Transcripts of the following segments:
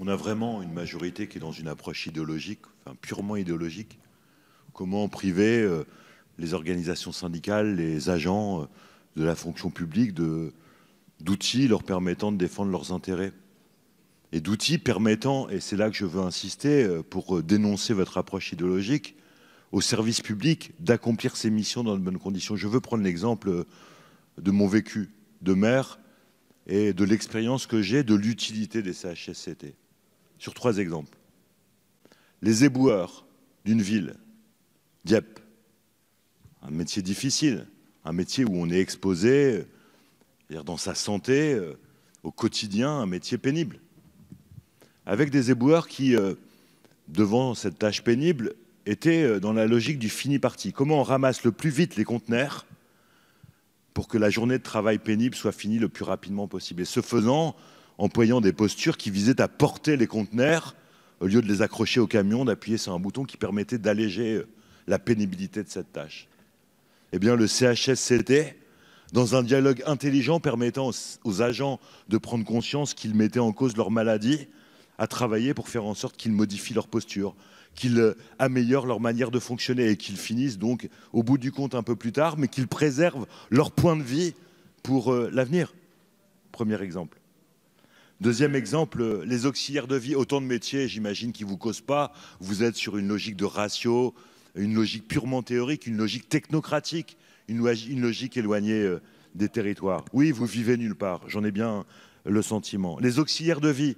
on a vraiment une majorité qui est dans une approche idéologique, enfin purement idéologique. Comment priver euh, les organisations syndicales, les agents euh, de la fonction publique d'outils leur permettant de défendre leurs intérêts Et d'outils permettant, et c'est là que je veux insister, euh, pour dénoncer votre approche idéologique, au service public d'accomplir ses missions dans de bonnes conditions. Je veux prendre l'exemple de mon vécu de maire et de l'expérience que j'ai de l'utilité des CHSCT sur trois exemples. Les éboueurs d'une ville, Dieppe, un métier difficile, un métier où on est exposé, dans sa santé, euh, au quotidien, un métier pénible. Avec des éboueurs qui, euh, devant cette tâche pénible, étaient euh, dans la logique du fini parti. Comment on ramasse le plus vite les conteneurs pour que la journée de travail pénible soit finie le plus rapidement possible Et ce faisant, employant des postures qui visaient à porter les conteneurs au lieu de les accrocher au camion, d'appuyer sur un bouton qui permettait d'alléger euh, la pénibilité de cette tâche. Eh bien, le CHSCT, dans un dialogue intelligent permettant aux agents de prendre conscience qu'ils mettaient en cause leur maladie, a travaillé pour faire en sorte qu'ils modifient leur posture, qu'ils euh, améliorent leur manière de fonctionner et qu'ils finissent donc au bout du compte un peu plus tard, mais qu'ils préservent leur point de vie pour euh, l'avenir. Premier exemple. Deuxième exemple, les auxiliaires de vie, autant de métiers, j'imagine, qui ne vous causent pas. Vous êtes sur une logique de ratio, une logique purement théorique, une logique technocratique, une, logique éloignée euh, des territoires. Oui, vous vivez nulle part, j'en ai bien le sentiment. Les auxiliaires de vie,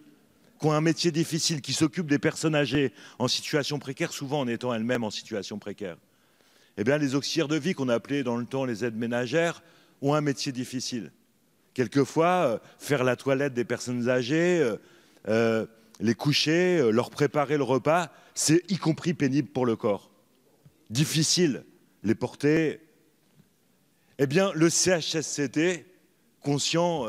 qui ont un métier difficile, qui s'occupent des personnes âgées en situation précaire, souvent en étant elles-mêmes en situation précaire. Eh bien, les auxiliaires de vie qu'on appelait dans le temps les aides ménagères ont un métier difficile. Quelquefois, euh, faire la toilette des personnes âgées, euh, euh, les coucher, leur préparer le repas, c'est y compris pénible pour le corps. Difficile, les porter. Eh bien, le CHSCT, conscient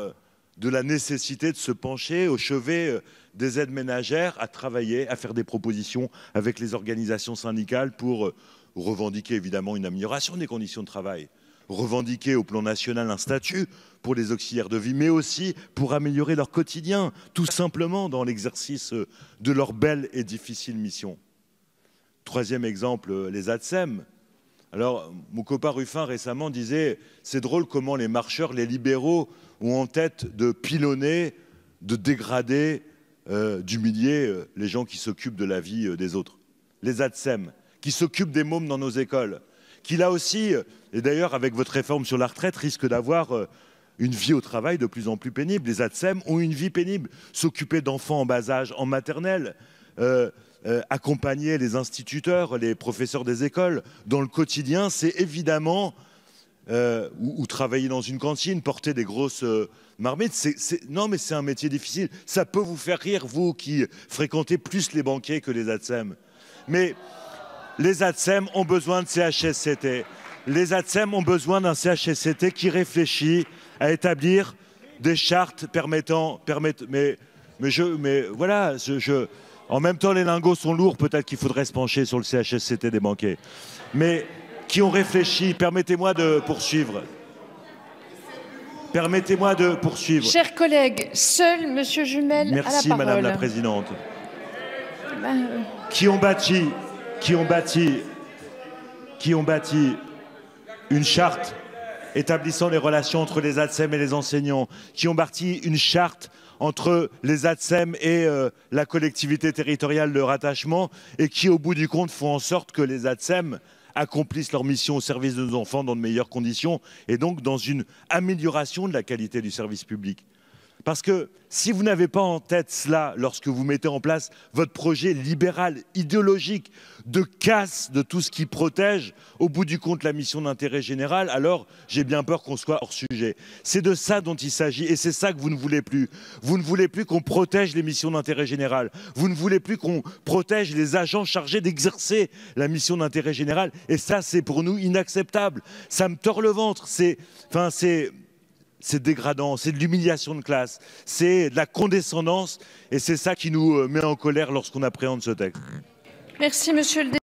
de la nécessité de se pencher au chevet des aides ménagères, à travailler, à faire des propositions avec les organisations syndicales pour revendiquer évidemment une amélioration des conditions de travail, revendiquer au plan national un statut pour les auxiliaires de vie, mais aussi pour améliorer leur quotidien, tout simplement dans l'exercice de leur belle et difficile mission. Troisième exemple, les ADSEM. Alors, mon copain Ruffin récemment disait C'est drôle comment les marcheurs, les libéraux, ont en tête de pilonner, de dégrader, euh, d'humilier euh, les gens qui s'occupent de la vie euh, des autres. Les ADSEM, qui s'occupent des mômes dans nos écoles, qui là aussi, euh, et d'ailleurs avec votre réforme sur la retraite, risque d'avoir euh, une vie au travail de plus en plus pénible. Les ATSEM ont une vie pénible. S'occuper d'enfants en bas âge, en maternelle, euh, accompagner les instituteurs, les professeurs des écoles dans le quotidien, c'est évidemment... ou, travailler dans une cantine, porter des grosses marmites, c'est non mais c'est un métier difficile. Ça peut vous faire rire, vous qui fréquentez plus les banquiers que les ATSEM. Mais les ATSEM ont besoin de CHSCT. Les ATSEM ont besoin d'un CHSCT qui réfléchit à établir des chartes permettant... mais, mais, je, mais voilà, je, en même temps, les lingots sont lourds. Peut-être qu'il faudrait se pencher sur le CHSCT des banquets. Mais qui ont réfléchi, permettez-moi de poursuivre. Permettez-moi de poursuivre. Chers collègues, seul Monsieur Jumel Merci, a la Madame la Présidente. Ben, euh, qui ont bâti qui ont bâti, qui ont bâti une charte établissant les relations entre les ADSEM et les enseignants, qui ont bâti une charte entre les ADSEM et euh, la collectivité territoriale de rattachement, et qui, au bout du compte, font en sorte que les ADSEM accomplissent leur mission au service de nos enfants dans de meilleures conditions, et donc dans une amélioration de la qualité du service public. Parce que si vous n'avez pas en tête cela lorsque vous mettez en place votre projet libéral, idéologique, de casse de tout ce qui protège, au bout du compte, la mission d'intérêt général, alors j'ai bien peur qu'on soit hors sujet. C'est de ça dont il s'agit et c'est ça que vous ne voulez plus. Vous ne voulez plus qu'on protège les missions d'intérêt général. Vous ne voulez plus qu'on protège les agents chargés d'exercer la mission d'intérêt général. Et ça, c'est pour nous inacceptable. Ça me tord le ventre. C'est, enfin, c'est, c'est dégradant, c'est de l'humiliation de classe, c'est de la condescendance, et c'est ça qui nous euh, met en colère lorsqu'on appréhende ce texte. Merci, monsieur